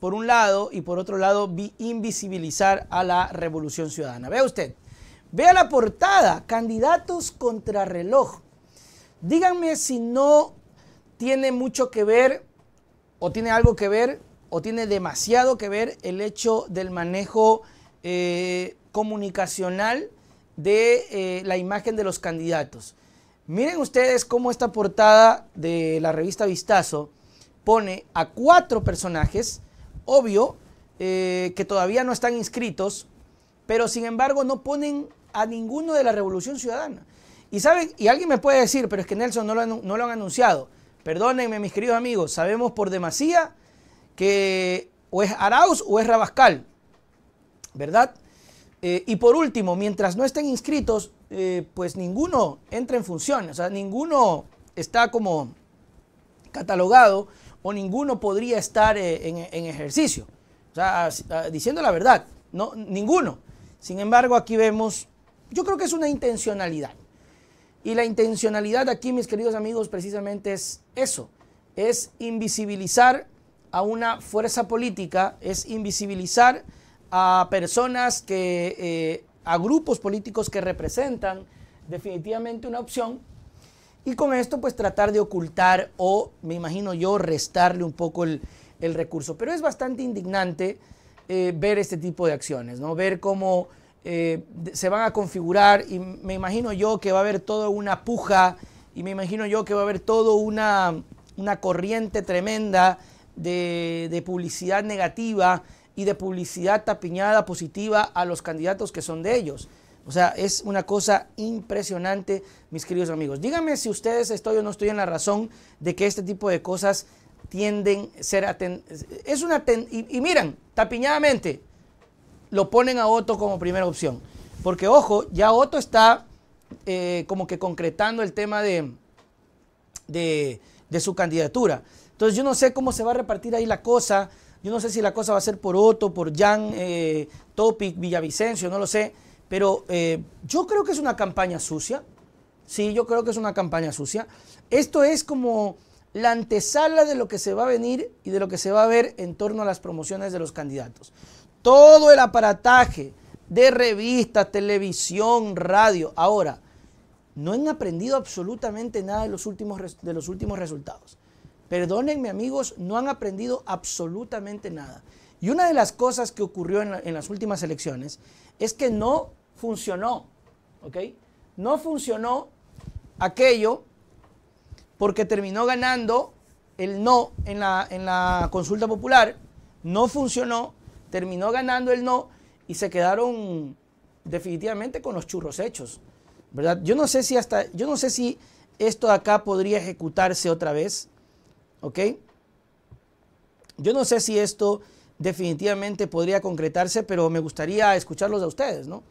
por un lado, y por otro lado, invisibilizar a la revolución ciudadana. Vea usted, vea la portada, candidatos contra reloj. Díganme si no tiene mucho que ver, o tiene algo que ver, o tiene demasiado que ver el hecho del manejo eh, comunicacional de eh, la imagen de los candidatos. Miren ustedes cómo esta portada de la revista Vistazo pone a cuatro personajes obvio eh, que todavía no están inscritos, pero sin embargo no ponen a ninguno de la Revolución Ciudadana. Y y alguien me puede decir, pero es que Nelson no lo, han anunciado. Perdónenme, mis queridos amigos, sabemos por demasía que o es Arauz o es Rabascal, ¿verdad? Eh, y por último, mientras no estén inscritos, eh, pues ninguno entra en funciones, o sea, ninguno está como catalogado o ninguno podría estar eh, en, ejercicio. O sea, ah, diciendo la verdad, no, ninguno. Sin embargo, aquí vemos, yo creo que es una intencionalidad. Y la intencionalidad aquí, mis queridos amigos, precisamente es eso, es invisibilizar a una fuerza política, es invisibilizar a personas que, eh, a grupos políticos que representan definitivamente una opción y con esto pues tratar de ocultar o, me imagino yo, restarle un poco el, recurso. Pero es bastante indignante eh, ver este tipo de acciones, ¿no? Ver cómo eh, se van a configurar y me imagino yo que va a haber toda una puja y me imagino yo que va a haber toda una, corriente tremenda de, de publicidad negativa y de publicidad tapiñada positiva a los candidatos que son de ellos. O sea, es una cosa impresionante, mis queridos amigos. Díganme si ustedes estoy o no estoy en la razón de que este tipo de cosas tienden a ser... Aten es una y, miren, miran, tapiñadamente, lo ponen a Otto como primera opción. Porque, ojo, ya Otto está eh, como que concretando el tema de, de, su candidatura. Entonces, yo no sé cómo se va a repartir ahí la cosa. Yo no sé si la cosa va a ser por Otto, por Jan eh, Topic, Villavicencio, no lo sé pero eh, yo creo que es una campaña sucia. Sí, yo creo que es una campaña sucia. Esto es como la antesala de lo que se va a venir y de lo que se va a ver en torno a las promociones de los candidatos. Todo el aparataje de revista, televisión, radio, ahora, no han aprendido absolutamente nada de los últimos, de los últimos resultados. Perdónenme amigos, no han aprendido absolutamente nada. Y una de las cosas que ocurrió en, en las últimas elecciones es que no funcionó. ¿Ok? No funcionó aquello porque terminó ganando el no en la, en la consulta popular. No funcionó, terminó ganando el no y se quedaron definitivamente con los churros hechos. ¿Verdad? Yo no sé si hasta. Yo no sé si esto acá podría ejecutarse otra vez. ¿Ok? Yo no sé si esto definitivamente podría concretarse, pero me gustaría escucharlos a ustedes, ¿no?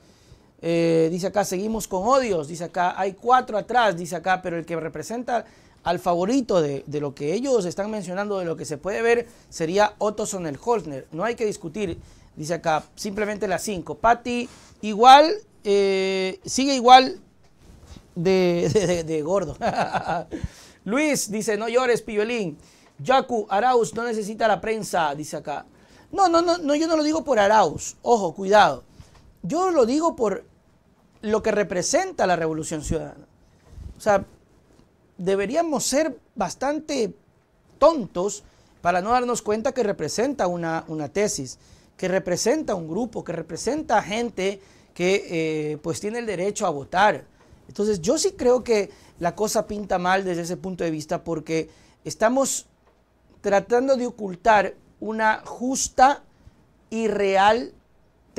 Eh, dice acá, seguimos con odios. Dice acá, hay cuatro atrás. Dice acá, pero el que representa al favorito de, lo que ellos están mencionando, de lo que se puede ver, sería Otto Sonel-Holzner. No hay que discutir, dice acá, simplemente las cinco. Patti, igual, eh, sigue igual de, gordo. Luis dice, no llores, Piolín. Yaku, Arauz no necesita la prensa, dice acá. No, no, no, no, yo no lo digo por Arauz. Ojo, cuidado. Yo lo digo por lo que representa la revolución ciudadana. O sea, deberíamos ser bastante tontos para no darnos cuenta que representa una, una tesis, que representa un grupo, que representa gente que eh, pues tiene el derecho a votar. Entonces yo sí creo que la cosa pinta mal desde ese punto de vista porque estamos tratando de ocultar una justa y real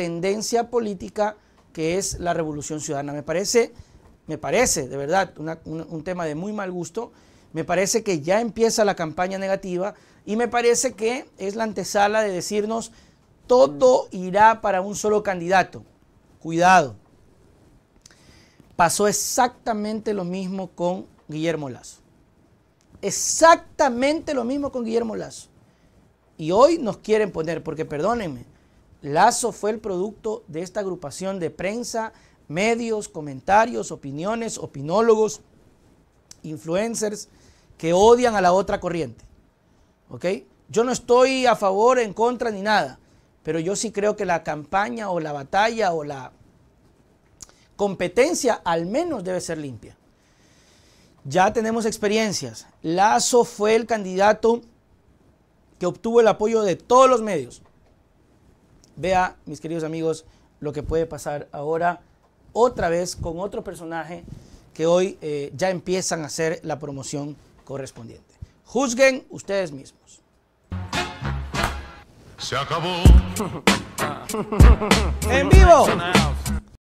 tendencia política que es la revolución ciudadana. Me parece, me parece, de verdad, un, un tema de muy mal gusto. Me parece que ya empieza la campaña negativa y me parece que es la antesala de decirnos todo irá para un solo candidato. Cuidado. Pasó exactamente lo mismo con Guillermo Lazo. Exactamente lo mismo con Guillermo Lazo. Y hoy nos quieren poner, porque perdónenme, Lazo fue el producto de esta agrupación de prensa, medios, comentarios, opiniones, opinólogos, influencers que odian a la otra corriente. ¿Ok? Yo no estoy a favor, en contra ni nada, pero yo sí creo que la campaña o la batalla o la competencia al menos debe ser limpia. Ya tenemos experiencias. Lazo fue el candidato que obtuvo el apoyo de todos los medios. Vea, mis queridos amigos, lo que puede pasar ahora otra vez con otro personaje que hoy eh, ya empiezan a hacer la promoción correspondiente. Juzguen ustedes mismos. Se acabó. en vivo.